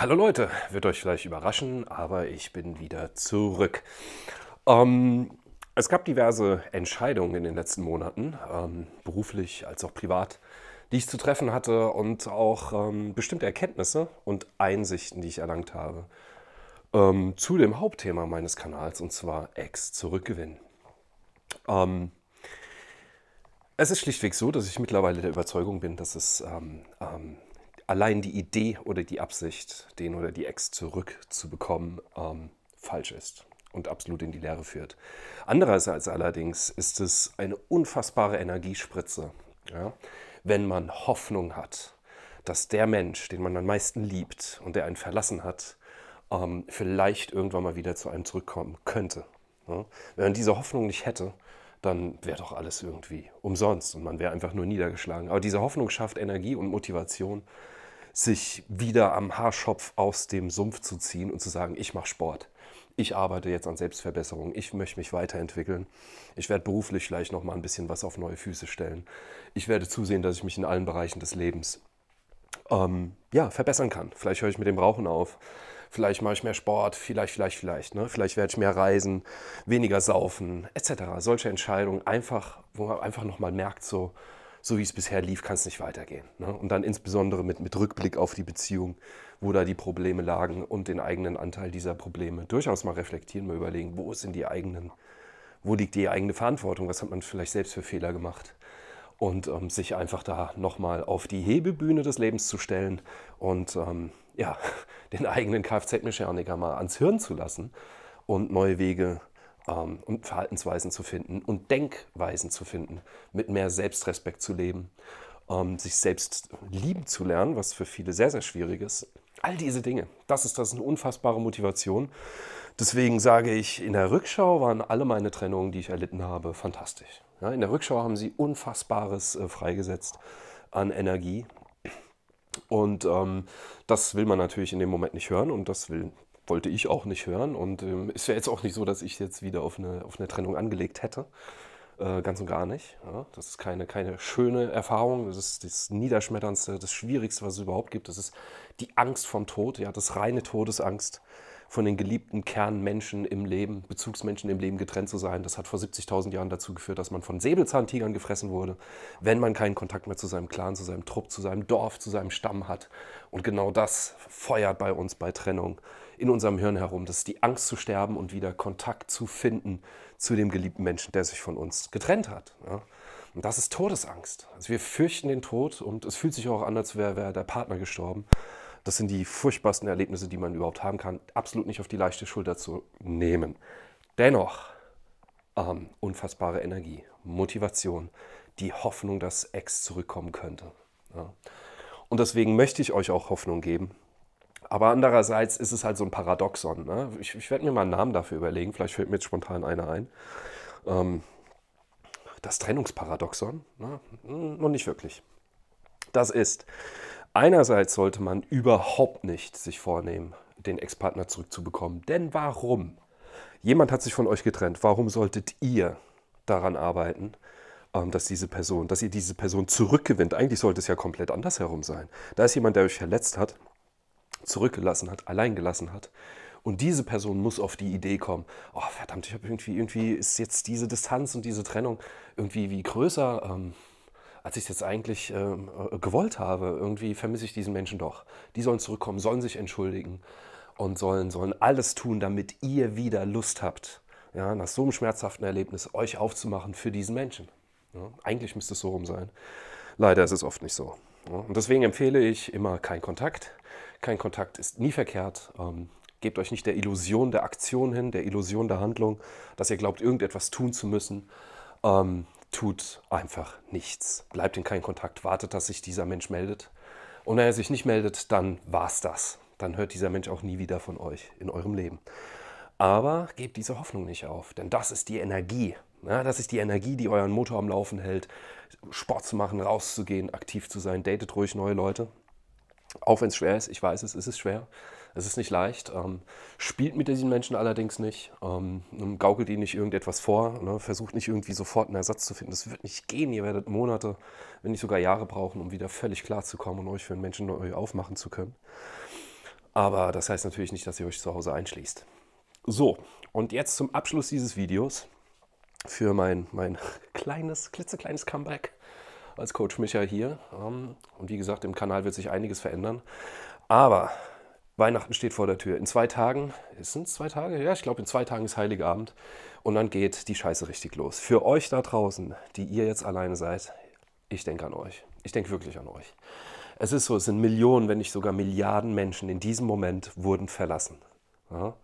Hallo Leute, wird euch vielleicht überraschen, aber ich bin wieder zurück. Ähm, es gab diverse Entscheidungen in den letzten Monaten, ähm, beruflich als auch privat, die ich zu treffen hatte und auch ähm, bestimmte Erkenntnisse und Einsichten, die ich erlangt habe, ähm, zu dem Hauptthema meines Kanals und zwar Ex zurückgewinnen. Ähm, es ist schlichtweg so, dass ich mittlerweile der Überzeugung bin, dass es ähm, allein die Idee oder die Absicht, den oder die Ex zurückzubekommen, ähm, falsch ist und absolut in die Leere führt. Andererseits allerdings ist es eine unfassbare Energiespritze, ja, wenn man Hoffnung hat, dass der Mensch, den man am meisten liebt und der einen verlassen hat, ähm, vielleicht irgendwann mal wieder zu einem zurückkommen könnte. Ja. Wenn man diese Hoffnung nicht hätte, dann wäre doch alles irgendwie umsonst und man wäre einfach nur niedergeschlagen. Aber diese Hoffnung schafft Energie und Motivation, sich wieder am Haarschopf aus dem Sumpf zu ziehen und zu sagen, ich mache Sport. Ich arbeite jetzt an Selbstverbesserung. Ich möchte mich weiterentwickeln. Ich werde beruflich vielleicht noch mal ein bisschen was auf neue Füße stellen. Ich werde zusehen, dass ich mich in allen Bereichen des Lebens ähm, ja, verbessern kann. Vielleicht höre ich mit dem Rauchen auf vielleicht mache ich mehr Sport, vielleicht, vielleicht, vielleicht. Ne? Vielleicht werde ich mehr reisen, weniger saufen, etc. Solche Entscheidungen einfach, wo man einfach nochmal merkt, so, so wie es bisher lief, kann es nicht weitergehen. Ne? Und dann insbesondere mit, mit Rückblick auf die Beziehung, wo da die Probleme lagen und den eigenen Anteil dieser Probleme durchaus mal reflektieren, mal überlegen, wo sind die eigenen, wo liegt die eigene Verantwortung, was hat man vielleicht selbst für Fehler gemacht und ähm, sich einfach da nochmal auf die Hebebühne des Lebens zu stellen und ähm, ja, den eigenen Kfz-Mechaniker mal ans Hirn zu lassen und neue Wege ähm, und Verhaltensweisen zu finden und Denkweisen zu finden, mit mehr Selbstrespekt zu leben, ähm, sich selbst lieben zu lernen, was für viele sehr, sehr schwierig ist. All diese Dinge, das ist, das ist eine unfassbare Motivation. Deswegen sage ich, in der Rückschau waren alle meine Trennungen, die ich erlitten habe, fantastisch. Ja, in der Rückschau haben sie Unfassbares äh, freigesetzt an Energie. Und ähm, das will man natürlich in dem Moment nicht hören und das will wollte ich auch nicht hören. Und ähm, ist ja jetzt auch nicht so, dass ich jetzt wieder auf eine, auf eine Trennung angelegt hätte. Äh, ganz und gar nicht. Ja, das ist keine, keine schöne Erfahrung. Das ist das Niederschmetterndste, das Schwierigste, was es überhaupt gibt. Das ist die Angst vom Tod, ja, das reine Todesangst von den geliebten Kernmenschen im Leben, Bezugsmenschen im Leben getrennt zu sein. Das hat vor 70.000 Jahren dazu geführt, dass man von Säbelzahntigern gefressen wurde, wenn man keinen Kontakt mehr zu seinem Clan, zu seinem Trupp, zu seinem Dorf, zu seinem Stamm hat. Und genau das feuert bei uns bei Trennung in unserem Hirn herum. Das ist die Angst zu sterben und wieder Kontakt zu finden zu dem geliebten Menschen, der sich von uns getrennt hat. Ja? Und das ist Todesangst. Also wir fürchten den Tod und es fühlt sich auch an, als wäre wär der Partner gestorben. Das sind die furchtbarsten Erlebnisse, die man überhaupt haben kann. Absolut nicht auf die leichte Schulter zu nehmen. Dennoch, ähm, unfassbare Energie, Motivation, die Hoffnung, dass Ex zurückkommen könnte. Ja. Und deswegen möchte ich euch auch Hoffnung geben, aber andererseits ist es halt so ein Paradoxon. Ne? Ich, ich werde mir mal einen Namen dafür überlegen, vielleicht fällt mir jetzt spontan einer ein. Ähm, das Trennungsparadoxon? Ne? Noch nicht wirklich. Das ist, einerseits sollte man überhaupt nicht sich vornehmen, den Ex-Partner zurückzubekommen. Denn warum? Jemand hat sich von euch getrennt. Warum solltet ihr daran arbeiten, ähm, dass diese Person, dass ihr diese Person zurückgewinnt? Eigentlich sollte es ja komplett andersherum sein. Da ist jemand, der euch verletzt hat zurückgelassen hat, allein gelassen hat. Und diese Person muss auf die Idee kommen, oh verdammt, ich habe irgendwie, irgendwie ist jetzt diese Distanz und diese Trennung irgendwie wie größer, ähm, als ich es jetzt eigentlich ähm, äh, gewollt habe. Irgendwie vermisse ich diesen Menschen doch. Die sollen zurückkommen, sollen sich entschuldigen und sollen, sollen alles tun, damit ihr wieder Lust habt, ja, nach so einem schmerzhaften Erlebnis euch aufzumachen für diesen Menschen. Ja, eigentlich müsste es so rum sein. Leider ist es oft nicht so. Ja, und deswegen empfehle ich immer keinen Kontakt kein Kontakt ist nie verkehrt. Ähm, gebt euch nicht der Illusion der Aktion hin, der Illusion der Handlung, dass ihr glaubt, irgendetwas tun zu müssen. Ähm, tut einfach nichts. Bleibt in keinen Kontakt, wartet, dass sich dieser Mensch meldet. Und wenn er sich nicht meldet, dann war's das. Dann hört dieser Mensch auch nie wieder von euch in eurem Leben. Aber gebt diese Hoffnung nicht auf, denn das ist die Energie. Ja, das ist die Energie, die euren Motor am Laufen hält, Sport zu machen, rauszugehen, aktiv zu sein. Datet ruhig neue Leute. Auch wenn es schwer ist, ich weiß es, es ist schwer. Es ist nicht leicht. Ähm, spielt mit diesen Menschen allerdings nicht. Ähm, gaukelt ihnen nicht irgendetwas vor. Ne? Versucht nicht irgendwie sofort einen Ersatz zu finden. Das wird nicht gehen. Ihr werdet Monate, wenn nicht sogar Jahre brauchen, um wieder völlig klar zu kommen und euch für einen Menschen neu aufmachen zu können. Aber das heißt natürlich nicht, dass ihr euch zu Hause einschließt. So, und jetzt zum Abschluss dieses Videos für mein, mein kleines, klitzekleines Comeback als Coach Micha hier. Ähm, und wie gesagt, im Kanal wird sich einiges verändern. Aber Weihnachten steht vor der Tür. In zwei Tagen, es zwei Tage, ja, ich glaube, in zwei Tagen ist Heiligabend. Und dann geht die Scheiße richtig los. Für euch da draußen, die ihr jetzt alleine seid, ich denke an euch. Ich denke wirklich an euch. Es ist so, es sind Millionen, wenn nicht sogar Milliarden Menschen in diesem Moment wurden verlassen. Ja?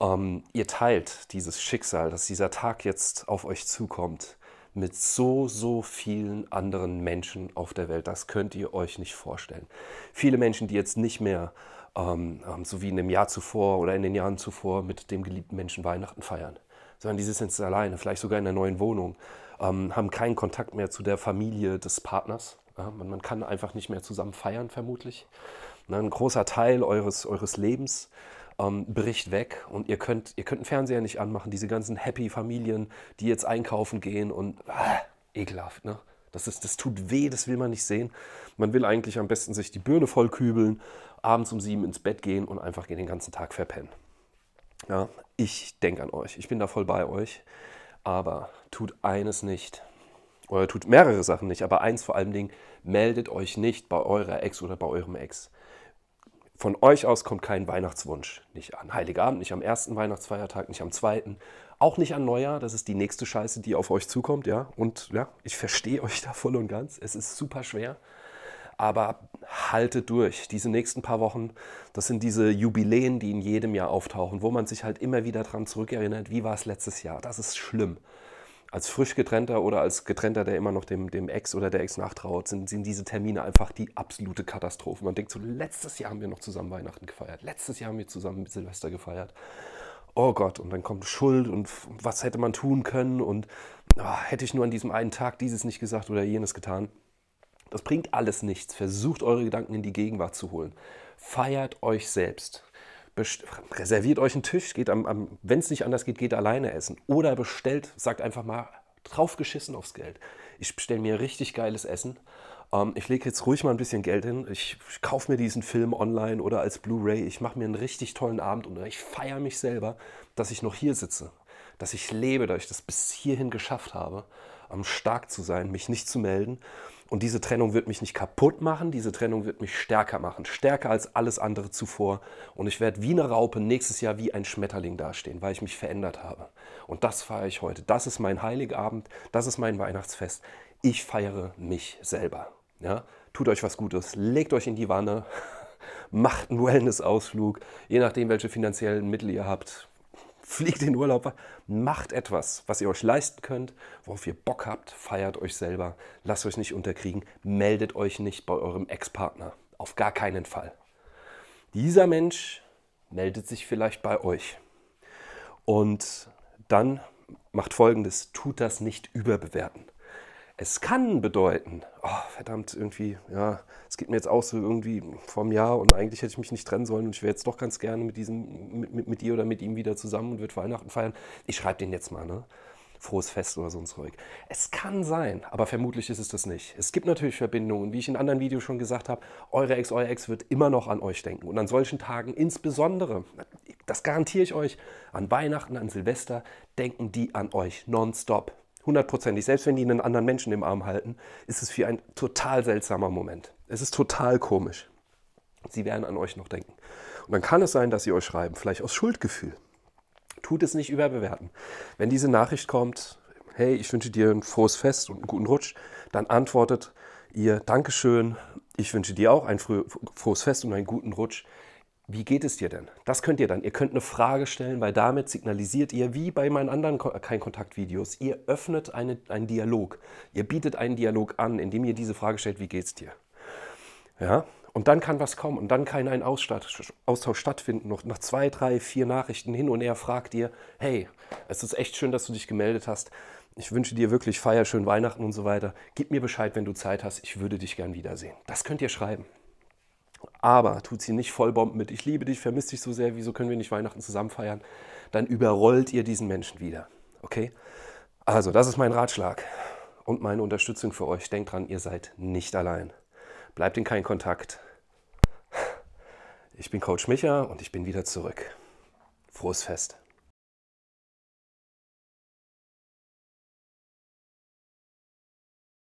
Ähm, ihr teilt dieses Schicksal, dass dieser Tag jetzt auf euch zukommt mit so, so vielen anderen Menschen auf der Welt. Das könnt ihr euch nicht vorstellen. Viele Menschen, die jetzt nicht mehr ähm, ähm so wie in dem Jahr zuvor oder in den Jahren zuvor mit dem geliebten Menschen Weihnachten feiern, sondern die sitzen jetzt alleine, vielleicht sogar in der neuen Wohnung, ähm, haben keinen Kontakt mehr zu der Familie des Partners. Ja, man, kann einfach nicht mehr zusammen feiern, vermutlich. Ne, ein großer Teil eures, eures Lebens ähm, bricht weg und ihr könnt, ihr könnt den Fernseher nicht anmachen. Diese ganzen happy Familien, die jetzt einkaufen gehen und ah, ekelhaft, ne? Das, ist, das tut weh, das will man nicht sehen. Man will eigentlich am besten sich die Birne vollkübeln, abends um sieben ins Bett gehen und einfach den ganzen Tag verpennen. Ja, ich denke an euch, ich bin da voll bei euch. Aber tut eines nicht, oder tut mehrere Sachen nicht, aber eins vor allen Dingen, meldet euch nicht bei eurer Ex oder bei eurem Ex. Von euch aus kommt kein Weihnachtswunsch. Nicht an Heiligabend, nicht am ersten Weihnachtsfeiertag, nicht am zweiten, auch nicht an Neujahr. Das ist die nächste Scheiße, die auf euch zukommt, ja. Und ja, ich verstehe euch da voll und ganz. Es ist super schwer. Aber haltet durch. Diese nächsten paar Wochen, das sind diese Jubiläen, die in jedem Jahr auftauchen, wo man sich halt immer wieder dran zurückerinnert, wie war es letztes Jahr. Das ist schlimm als frisch getrennter oder als getrennter, der immer noch dem, dem Ex oder der Ex nachtraut, sind, sind diese Termine einfach die absolute Katastrophe. Man denkt so, letztes Jahr haben wir noch zusammen Weihnachten gefeiert, letztes Jahr haben wir zusammen Silvester gefeiert. Oh Gott, und dann kommt Schuld und was hätte man tun können und oh, hätte ich nur an diesem einen Tag dieses nicht gesagt oder jenes getan. Das bringt alles nichts. Versucht eure Gedanken in die Gegenwart zu holen. Feiert euch selbst reserviert euch einen Tisch, geht am, am wenn es nicht anders geht, geht alleine essen. Oder bestellt, sagt einfach mal draufgeschissen aufs Geld. Ich bestelle mir richtig geiles Essen. Ähm, ich lege jetzt ruhig mal ein bisschen Geld hin. Ich, ich kaufe mir diesen Film online oder als Blu-ray. Ich mache mir einen richtig tollen Abend und ich feiere mich selber, dass ich noch hier sitze, dass ich lebe, dass ich das bis hierhin geschafft habe, ähm, stark zu sein, mich nicht zu melden. Und diese Trennung wird mich nicht kaputt machen, diese Trennung wird mich stärker machen, stärker als alles andere zuvor. Und ich werde wie eine Raupe nächstes Jahr wie ein Schmetterling dastehen, weil ich mich verändert habe. Und das feiere ich heute. Das ist mein Heiligabend, das ist mein Weihnachtsfest. Ich feiere mich selber. Ja? Tut euch was Gutes, legt euch in die Wanne, macht einen Wellness-Ausflug, je nachdem, welche finanziellen Mittel ihr habt fliegt in Urlaub, macht etwas, was ihr euch leisten könnt, worauf ihr Bock habt, feiert euch selber, lasst euch nicht unterkriegen, meldet euch nicht bei eurem Ex-Partner. Auf gar keinen Fall. Dieser Mensch meldet sich vielleicht bei euch. Und dann macht folgendes, tut das nicht überbewerten. Es kann bedeuten, oh, verdammt, irgendwie, ja, es geht mir jetzt auch so irgendwie vom Jahr und eigentlich hätte ich mich nicht trennen sollen und ich wäre jetzt doch ganz gerne mit diesem, mit, mit, mit dir oder mit ihm wieder zusammen und wird Weihnachten feiern. Ich schreibe den jetzt mal, ne? Frohes Fest oder so ein Zeug. Es kann sein, aber vermutlich ist es das nicht. Es gibt natürlich Verbindungen, wie ich in anderen Videos schon gesagt habe, eure Ex, euer Ex wird immer noch an euch denken. Und an solchen Tagen insbesondere, das garantiere ich euch, an Weihnachten, an Silvester denken die an euch nonstop. Hundertprozentig. Selbst wenn die einen anderen Menschen im Arm halten, ist es für ein total seltsamer Moment. Es ist total komisch. Sie werden an euch noch denken. Und dann kann es sein, dass sie euch schreiben, vielleicht aus Schuldgefühl. Tut es nicht überbewerten. Wenn diese Nachricht kommt, hey, ich wünsche dir ein frohes Fest und einen guten Rutsch, dann antwortet ihr, Dankeschön, ich wünsche dir auch ein frohes Fest und einen guten Rutsch wie geht es dir denn? Das könnt ihr dann. Ihr könnt eine Frage stellen, weil damit signalisiert ihr, wie bei meinen anderen Ko äh, Kein-Kontakt-Videos, ihr öffnet eine, einen Dialog. Ihr bietet einen Dialog an, indem ihr diese Frage stellt, wie geht es dir? Ja, und dann kann was kommen und dann kann ein Austausch stattfinden. Noch nach zwei, drei, vier Nachrichten hin und her fragt ihr, hey, es ist echt schön, dass du dich gemeldet hast. Ich wünsche dir wirklich feier, schön Weihnachten und so weiter. Gib mir Bescheid, wenn du Zeit hast. Ich würde dich gern wiedersehen. Das könnt ihr schreiben aber tut sie nicht vollbomben mit, ich liebe dich, vermisse dich so sehr, wieso können wir nicht Weihnachten zusammen feiern? Dann überrollt ihr diesen Menschen wieder. Okay? Also, das ist mein Ratschlag und meine Unterstützung für euch. Denkt dran, ihr seid nicht allein. Bleibt in keinen Kontakt. Ich bin Coach Micha und ich bin wieder zurück. Frohes Fest.